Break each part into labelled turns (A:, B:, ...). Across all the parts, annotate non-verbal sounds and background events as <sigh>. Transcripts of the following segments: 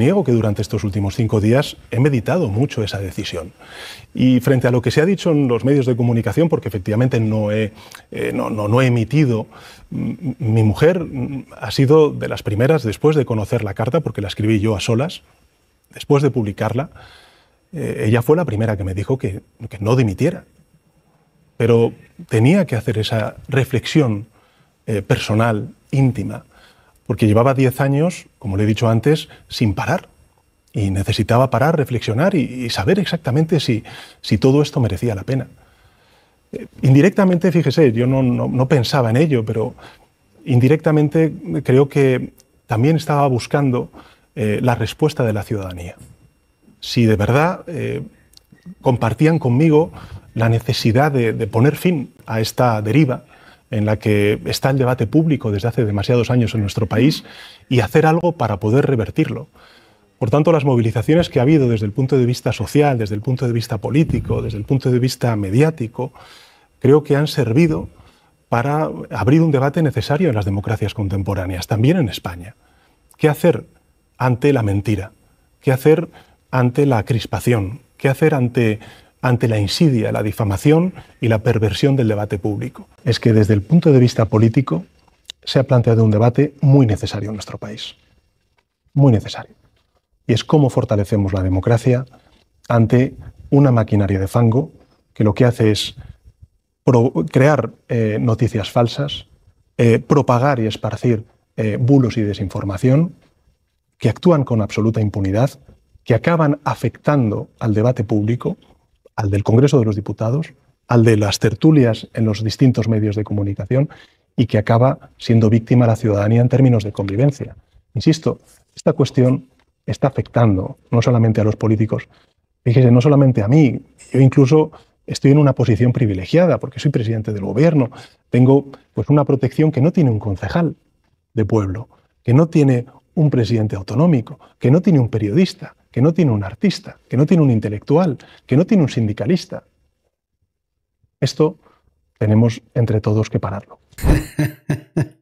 A: Niego que durante estos últimos cinco días he meditado mucho esa decisión. Y frente a lo que se ha dicho en los medios de comunicación, porque efectivamente no he, eh, no, he emitido, mm, mi mujer mm, ha sido de las primeras, después de conocer la carta, porque la escribí yo a solas, después de publicarla, eh, ella fue la primera que me dijo que, no dimitiera. Pero tenía que hacer esa reflexión eh, personal, íntima, porque llevaba 10 años, como le he dicho antes, sin parar. Y necesitaba parar, reflexionar y, saber exactamente si, todo esto merecía la pena. Eh, indirectamente, fíjese, yo no, pensaba en ello, pero indirectamente creo que también estaba buscando eh, la respuesta de la ciudadanía. Si de verdad eh, compartían conmigo la necesidad de, de poner fin a esta deriva en la que está el debate público desde hace demasiados años en nuestro país y hacer algo para poder revertirlo. Por tanto, las movilizaciones que ha habido desde el punto de vista social, desde el punto de vista político, desde el punto de vista mediático, creo que han servido para abrir un debate necesario en las democracias contemporáneas, también en España. ¿Qué hacer ante la mentira? ¿Qué hacer ante la crispación? ¿Qué hacer ante ante la insidia, la difamación y la perversión del debate público. Es que desde el punto de vista político se ha planteado un debate muy necesario en nuestro país. Muy necesario. Y es cómo fortalecemos la democracia ante una maquinaria de fango que lo que hace es crear eh, noticias falsas, eh, propagar y esparcir eh, bulos y desinformación, que actúan con absoluta impunidad, que acaban afectando al debate público al del Congreso de los Diputados, al de las tertulias en los distintos medios de comunicación y que acaba siendo víctima la ciudadanía en términos de convivencia. Insisto, esta cuestión está afectando no solamente a los políticos, fíjese, no solamente a mí, yo incluso estoy en una posición privilegiada porque soy presidente del gobierno, tengo pues una protección que no tiene un concejal de pueblo, que no tiene un presidente autonómico, que no tiene un periodista, que no tiene un artista, que no tiene un intelectual, que no tiene un sindicalista. Esto tenemos entre todos que pararlo. <laughs>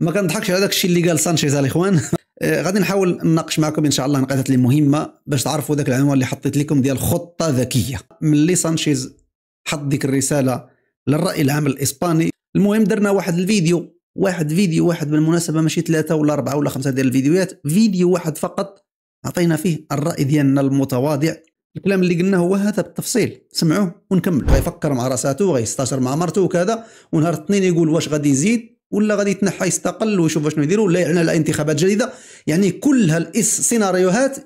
B: ما كنضحكش على داك الشيء اللي قال سانشيز الاخوان <laughs> آه، غادي نحاول نناقش معكم ان شاء الله نقاطات اللي مهمه باش تعرفوا ذاك العنوان اللي حطيت لكم ديال خطه ذكيه ملي سانشيز حط ديك الرساله للراي العام الاسباني المهم درنا واحد الفيديو واحد فيديو واحد بالمناسبه ماشي ثلاثه ولا اربعه ولا خمسه ديال الفيديوهات فيديو واحد فقط اعطينا فيه الراي ديالنا المتواضع الكلام اللي قلناه هو هذا بالتفصيل سمعوه ونكمل غيفكر مع راساتو غيستاشر مع مرته وكذا ونهار الاثنين يقول واش غادي يزيد ولا غادي يتنحى يستقل ويشوف شنو يديروا ولا يعلن على انتخابات جديده يعني كل هالسيناريوهات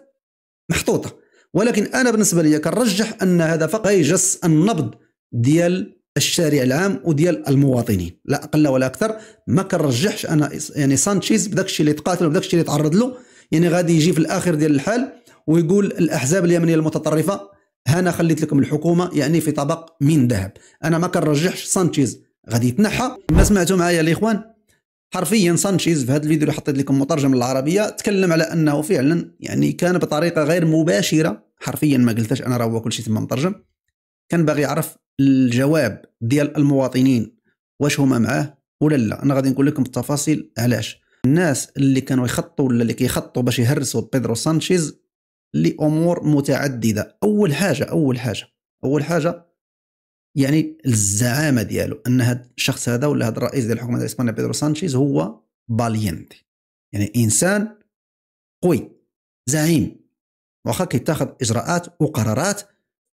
B: محطوطه ولكن انا بالنسبه لي كنرجح ان هذا فقط يجس النبض ديال الشارع العام وديال المواطنين لا اقل ولا اكثر ما كنرجحش انا يعني سانشيز بداك الشيء اللي تقاتل وبداك الشيء اللي تعرض له يعني غادي يجي في الاخر ديال الحال ويقول الاحزاب اليمنيه المتطرفه هنا خليت لكم الحكومه يعني في طبق من ذهب انا ما كنرجحش سانشيز غادي يتنحى ما سمعتوا معايا الاخوان حرفيا سانشيز في هذا الفيديو اللي حطيت لكم مترجم للعربيه تكلم على انه فعلا يعني كان بطريقه غير مباشره حرفيا ما قلتش انا راه هو كل شيء تم مترجم كان باغي يعرف الجواب ديال المواطنين واش هما معاه ولا لا انا غادي نقول لكم التفاصيل علاش الناس اللي كانوا يخطوا ولا اللي كيخطوا باش يهرسوا بيدرو سانشيز لامور متعدده اول حاجه اول حاجه اول حاجه يعني الزعامه ديالو ان هذا الشخص هذا ولا هذا الرئيس ديال الحكومه الاسبانيه بيدرو سانشيز هو باليندي يعني انسان قوي زعيم واخا كيتاخذ اجراءات وقرارات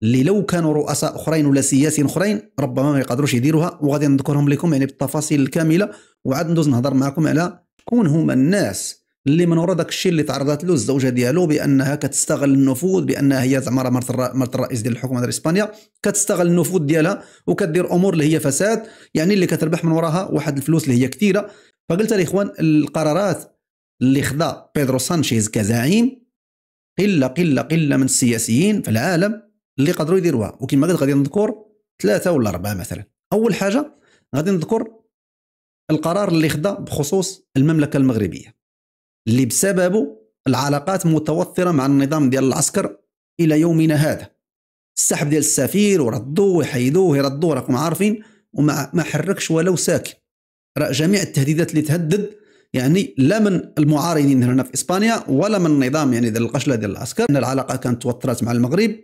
B: اللي لو كانوا رؤساء اخرين ولا سياسيين اخرين ربما ما يقدروش يديروها وغادي نذكرهم لكم يعني بالتفاصيل الكامله وعاد ندوز نهضر معكم على شكون هما الناس اللي من ورا داك الشيء اللي تعرضت له الزوجه ديالو بانها كتستغل النفوذ بانها هي زعما راه مرت الرئيس ديال الحكومه ديال اسبانيا كتستغل النفوذ ديالها وكدير امور اللي هي فساد يعني اللي كتربح من وراها واحد الفلوس اللي هي كثيره فقلت الاخوان القرارات اللي خدا بيدرو سانشيز كزعيم قله قله قله من السياسيين في العالم اللي قدروا يديروها وكما قلت غادي نذكر ثلاثه ولا اربعه مثلا اول حاجه غادي نذكر القرار اللي خدا بخصوص المملكه المغربيه اللي بسببه العلاقات متوتره مع النظام ديال العسكر الى يومنا هذا السحب ديال السفير وردوه ويحيدوه يردوه راكم عارفين وما ما حركش ولو ساكن راه جميع التهديدات اللي تهدد يعني لا من المعارضين هنا في اسبانيا ولا من النظام يعني ديال القشله ديال العسكر ان العلاقه كانت توترت مع المغرب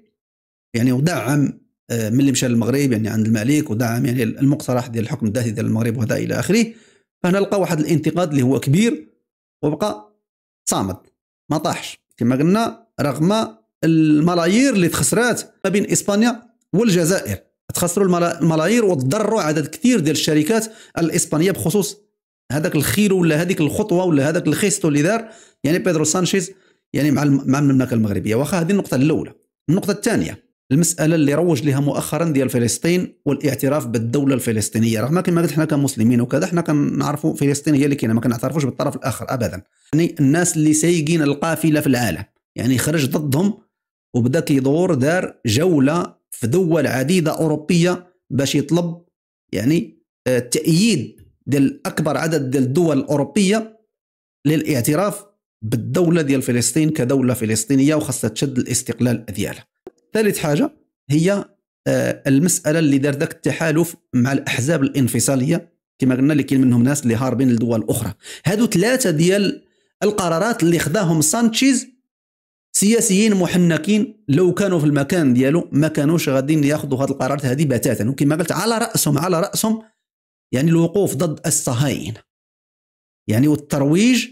B: يعني ودعم آه، من اللي مشى للمغرب يعني عند الملك ودعم يعني المقترح ديال الحكم الذاتي ديال المغرب وهذا الى اخره فهنا لقى واحد الانتقاد اللي هو كبير وبقى صامد ما طاحش كما قلنا رغم الملايير اللي تخسرات ما بين اسبانيا والجزائر تخسروا الملايير وتضروا عدد كثير ديال الشركات الاسبانيه بخصوص هذاك الخير ولا هذيك الخطوه ولا هذاك الخيستو اللي دار يعني بيدرو سانشيز يعني مع مع المملكه المغربيه واخا هذه النقطه الاولى النقطه الثانيه المساله اللي روج لها مؤخرا ديال فلسطين والاعتراف بالدوله الفلسطينيه رغم كما قلت حنا كمسلمين وكذا حنا كنعرفوا فلسطين هي اللي كاينه ما كنعترفوش بالطرف الاخر ابدا يعني الناس اللي سايقين القافله في العالم يعني خرج ضدهم وبدا كيدور دار جوله في دول عديده اوروبيه باش يطلب يعني آه، تأييد ديال اكبر عدد ديال الدول الاوروبيه للاعتراف بالدوله ديال فلسطين كدوله فلسطينيه وخاصة تشد الاستقلال ديالها ثالث حاجه هي آه، المساله اللي دار ذاك التحالف مع الاحزاب الانفصاليه كما قلنا اللي كاين منهم ناس اللي هاربين لدول اخرى هادو ثلاثه ديال القرارات اللي خداهم سانشيز سياسيين محنكين لو كانوا في المكان ديالو ما كانوش غاديين ياخذوا هذه القرارات هذه بتاتا وكما قلت على راسهم على راسهم يعني الوقوف ضد الصهاينه يعني والترويج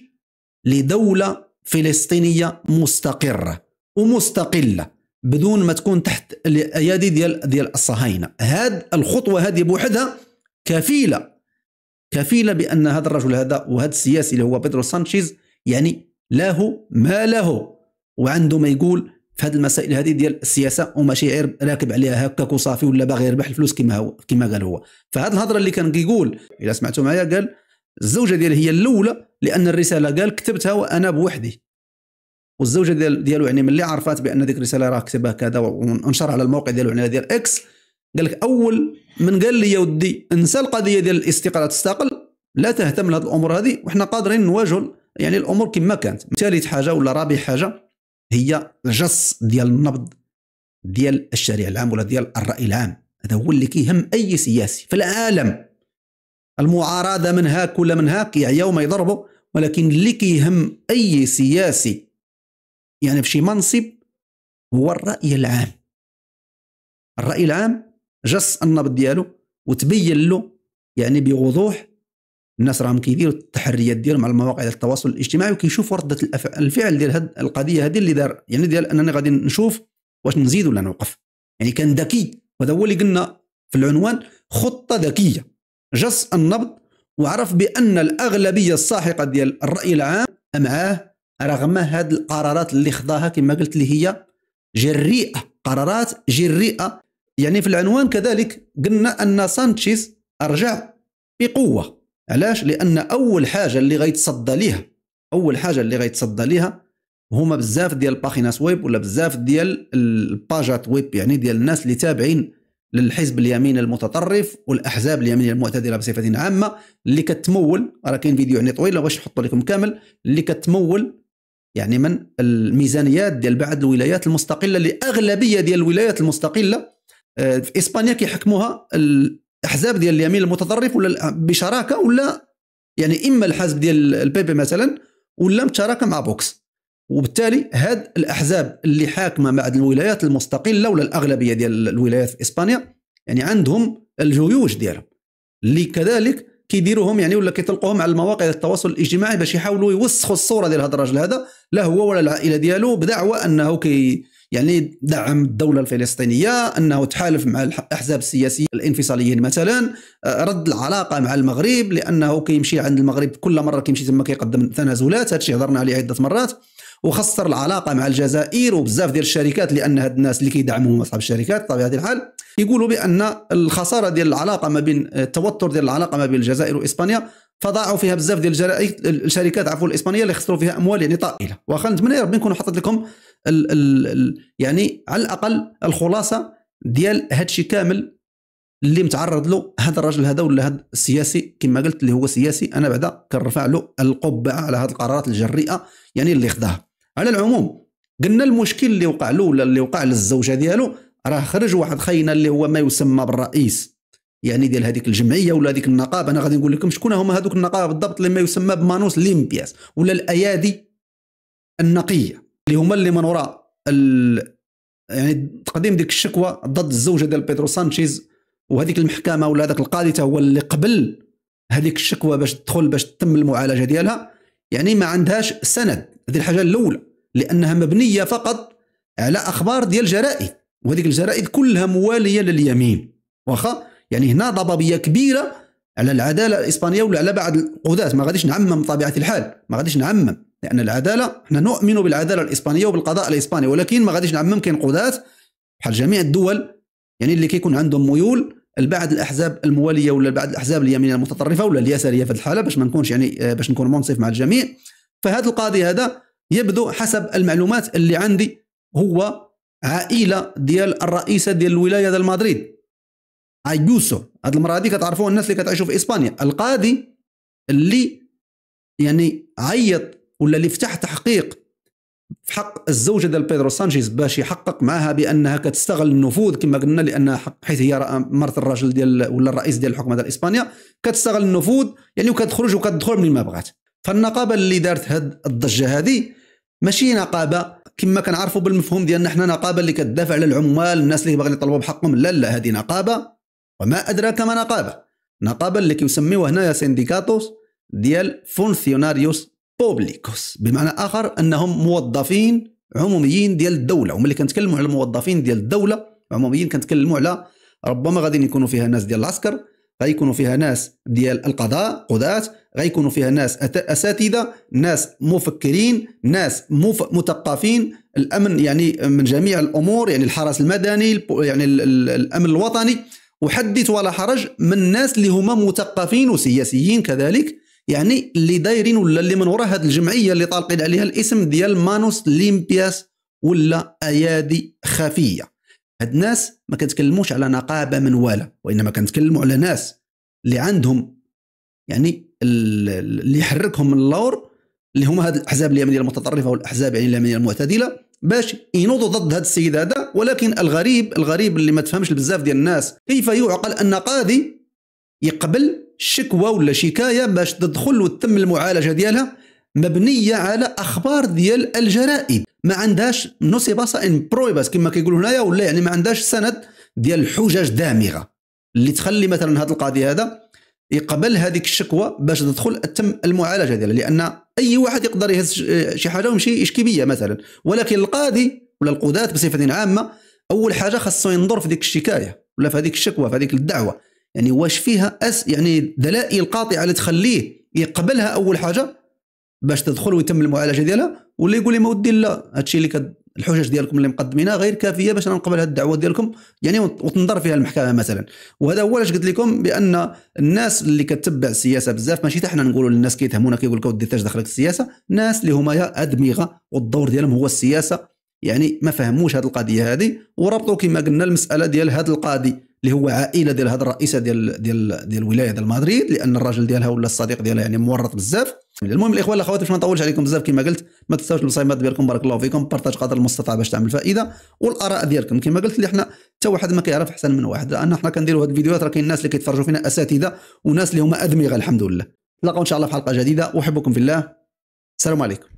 B: لدوله فلسطينيه مستقره ومستقله بدون ما تكون تحت الايادي ديال ديال الصهاينه هاد الخطوه هذه بوحدها كفيله كفيله بان هذا الرجل هذا وهذا السياسي اللي هو بيدرو سانشيز يعني له ما له وعنده ما يقول في هذه المسائل هذه ديال السياسه وماشي غير راكب عليها هكاك وصافي ولا باغي يربح الفلوس كما هو كما قال هو فهذه الهضره اللي كان كيقول الا سمعتوا معايا قال الزوجه ديالي هي الاولى لان الرساله قال كتبتها وانا بوحدي والزوجه ديال ديالو يعني ملي عرفات بان ديك الرساله راه كتبها كذا وانشر على الموقع ديالو يعني ديال اكس قال لك اول من قال لي يا ودي انسى القضيه ديال الاستقاله تستقل لا تهتم لهذ الامور هذه وحنا قادرين نواجهوا يعني الامور كما كانت ثالث حاجه ولا رابع حاجه هي الجص ديال النبض ديال الشارع العام ولا ديال الراي العام هذا هو اللي كيهم اي سياسي في العالم المعارضه من هاك ولا من هاك يعياو ما يضربوا ولكن اللي كيهم اي سياسي يعني في شي منصب هو الراي العام الراي العام جس النبض ديالو وتبين له يعني بوضوح الناس راهم كيديروا التحريات ديالهم مع المواقع ديال التواصل الاجتماعي وكيشوفوا رده الفعل ديال هاد القضيه هذه اللي دار يعني ديال انني غادي نشوف واش نزيد ولا نوقف يعني كان ذكي وهذا هو اللي قلنا في العنوان خطه ذكيه جس النبض وعرف بان الاغلبيه الساحقه ديال الراي العام معاه رغم هاد القرارات اللي خضاها كما قلت اللي هي جريئه قرارات جريئه يعني في العنوان كذلك قلنا ان سانشيز رجع بقوه علاش لان اول حاجه اللي غيتصدى ليها اول حاجه اللي غيتصدى ليها هما بزاف ديال باخيناس ويب ولا بزاف ديال الباجات ويب يعني ديال الناس اللي تابعين للحزب اليمين المتطرف والاحزاب اليمينيه المعتدله بصفه عامه اللي كتمول راه كاين فيديو يعني طويل باش نحطو لكم كامل اللي كتمول يعني من الميزانيات ديال بعض الولايات المستقله اللي ديال الولايات المستقله آه، في اسبانيا كيحكموها الاحزاب ديال اليمين المتطرف ولا بشراكه ولا يعني اما الحزب ديال البي بي مثلا ولا متشاركه مع بوكس وبالتالي هاد الاحزاب اللي حاكمه مع الولايات المستقله ولا الاغلبيه ديال الولايات في اسبانيا يعني عندهم الجيوش ديالهم اللي كذلك كيديروهم يعني ولا كيطلقوهم على المواقع التواصل الاجتماعي باش يحاولوا يوسخوا الصوره ديال هذا الراجل هذا لا هو ولا العائله ديالو بدعوى انه كي يعني دعم الدوله الفلسطينيه انه تحالف مع الاحزاب السياسيه الانفصاليين مثلا آه، رد العلاقه مع المغرب لانه كيمشي عند المغرب كل مره كيمشي تما كيقدم تنازلات هذا الشيء هضرنا عليه عده مرات وخسر العلاقه مع الجزائر وبزاف ديال الشركات لان هاد الناس اللي كيدعموهم اصحاب الشركات بطبيعه الحال يقولوا بان الخساره ديال العلاقه ما بين التوتر ديال العلاقه ما بين الجزائر واسبانيا فضاعوا فيها بزاف ديال الشركات عفوا الاسبانيه اللي خسروا فيها اموال يعني طائله واخا نتمنى يا ربي نكون حطيت لكم الـ الـ الـ يعني على الاقل الخلاصه ديال هادشي كامل اللي متعرض له هذا الرجل هذا ولا هذا السياسي كما قلت اللي هو سياسي انا بعدا كنرفع له القبعه على هذه القرارات الجريئه يعني اللي خداها على العموم قلنا المشكل اللي وقع له ولا اللي وقع للزوجه ديالو راه خرج واحد خينا اللي هو ما يسمى بالرئيس يعني ديال هذيك الجمعيه ولا هذيك النقابه انا غادي نقول لكم شكون هما هذوك النقابه بالضبط اللي ما يسمى بمانوس ليمبياس ولا الايادي النقيه اللي هما اللي من وراء ال... يعني تقديم ديك الشكوى ضد الزوجه ديال بيدرو سانشيز وهذيك المحكمه ولا هذاك القاضي تا هو اللي قبل هذيك الشكوى باش تدخل باش تتم المعالجه ديالها يعني ما عندهاش سند هذه الحاجه الاولى لانها مبنيه فقط على اخبار ديال الجرائد وهذيك الجرائد كلها مواليه لليمين واخا يعني هنا ضبابيه كبيره على العداله الاسبانيه ولا على بعض القضاة ما غاديش نعمم طبيعه الحال ما غاديش نعمم لان العداله احنا نؤمن بالعداله الاسبانيه وبالقضاء الاسباني ولكن ما غاديش نعمم كاين قضاة بحال جميع الدول يعني اللي كيكون عندهم ميول لبعض الاحزاب المواليه ولا بعض الاحزاب اليمينيه المتطرفه ولا اليساريه في الحاله باش ما نكونش يعني آه، باش نكون منصف مع الجميع فهذا القاضي هذا يبدو حسب المعلومات اللي عندي هو عائله ديال الرئيسه ديال الولايه ديال مدريد ايوسو هاد المراه هذه كتعرفوها الناس اللي كتعيشوا في اسبانيا القاضي اللي يعني عيط ولا اللي فتح تحقيق في حق الزوجه ديال بيدرو سانشيز باش يحقق معها بانها كتستغل النفوذ كما قلنا لانها حيث هي مرت الراجل ديال ولا الرئيس ديال الحكومه ديال اسبانيا كتستغل النفوذ يعني وكتخرج وكتدخل من ما بغات فالنقابه اللي دارت هاد الضجه هذه ماشي نقابه كما كنعرفوا بالمفهوم ديالنا حنا نقابه اللي كتدافع على العمال الناس اللي باغيين يطلبوا بحقهم لا لا هذه نقابه وما ادراك ما نقابه نقابه اللي كيسميوها هنايا سينديكاتوس ديال فونسيوناريوس بوبليكوس بمعنى اخر انهم موظفين عموميين ديال الدوله وملي كنتكلموا على الموظفين ديال الدوله عموميين كنتكلموا على ربما غادي يكونوا فيها ناس ديال العسكر غادي يكونوا فيها ناس ديال القضاء قضاة غيكونوا فيها ناس اساتذه ناس مفكرين ناس مف... مثقفين الامن يعني من جميع الامور يعني الحرس المدني يعني الامن الوطني وحدث ولا حرج من الناس اللي هما مثقفين وسياسيين كذلك يعني اللي دايرين ولا اللي من وراء هذه الجمعيه اللي طالقين عليها الاسم ديال مانوس ليمبياس ولا ايادي خفيه هاد الناس ما كنتكلموش على نقابه من ولا وانما كنتكلموا على ناس اللي عندهم يعني اللي يحركهم من اللور اللي هما هاد الاحزاب اليمنيه المتطرفه والاحزاب يعني اليمنيه المعتدله باش ينوضوا ضد هذا السيد هذا ولكن الغريب الغريب اللي ما تفهمش بزاف ديال الناس كيف يعقل ان قاضي يقبل شكوى ولا شكايه باش تدخل وتتم المعالجه ديالها مبنيه على اخبار ديال الجرائد ما عندهاش نوسي باسا ان برويباس كما كيقولوا هنايا ولا يعني ما عندهاش سند ديال الحجج دامغه اللي تخلي مثلا هذا القاضي هذا يقبل هذيك الشكوى باش تدخل تم المعالجه ديالها لان اي واحد يقدر يهز آه، شي حاجه ويمشي يشكي بيا مثلا ولكن القاضي ولا القضاة بصفه عامه اول حاجه خاصو ينظر في ديك الشكايه ولا في هذيك الشكوى في هذيك الدعوه يعني واش فيها أس يعني دلائل قاطعه اللي تخليه يقبلها اول حاجه باش تدخل ويتم المعالجه ديالها ولا يقول لي ما ودي لا هادشي اللي الحجج ديالكم اللي مقدمينها غير كافيه باش نقبل هذه الدعوه ديالكم يعني وتنظر فيها المحكمه مثلا وهذا هو علاش قلت لكم بان الناس اللي كتبع السياسه بزاف ماشي حتى حنا نقولوا للناس كيتهمونا كيقول لك ودي دخلك السياسه الناس اللي هما ادمغه والدور ديالهم هو السياسه يعني ما فهموش هذه القضيه هذه وربطوا كما قلنا المساله ديال هذا القاضي اللي هو عائله ديال هذا الرئيسه ديال ديال ديال الولايه ديال مدريد لان الراجل ديالها ولا الصديق ديالها يعني مورط بزاف المهم الاخوان الاخوات باش ما نطولش عليكم بزاف كما قلت ما تنساوش البصيمات ديالكم بارك الله فيكم بارطاج قدر المستطاع باش تعمل فائده والاراء ديالكم كما قلت اللي حنا حتى واحد ما كيعرف احسن من واحد لان حنا كنديروا هاد الفيديوهات راه كاين الناس اللي كيتفرجوا فينا اساتذه وناس اللي هما ادمغه الحمد لله نلقاو ان شاء الله في حلقه جديده احبكم في الله السلام عليكم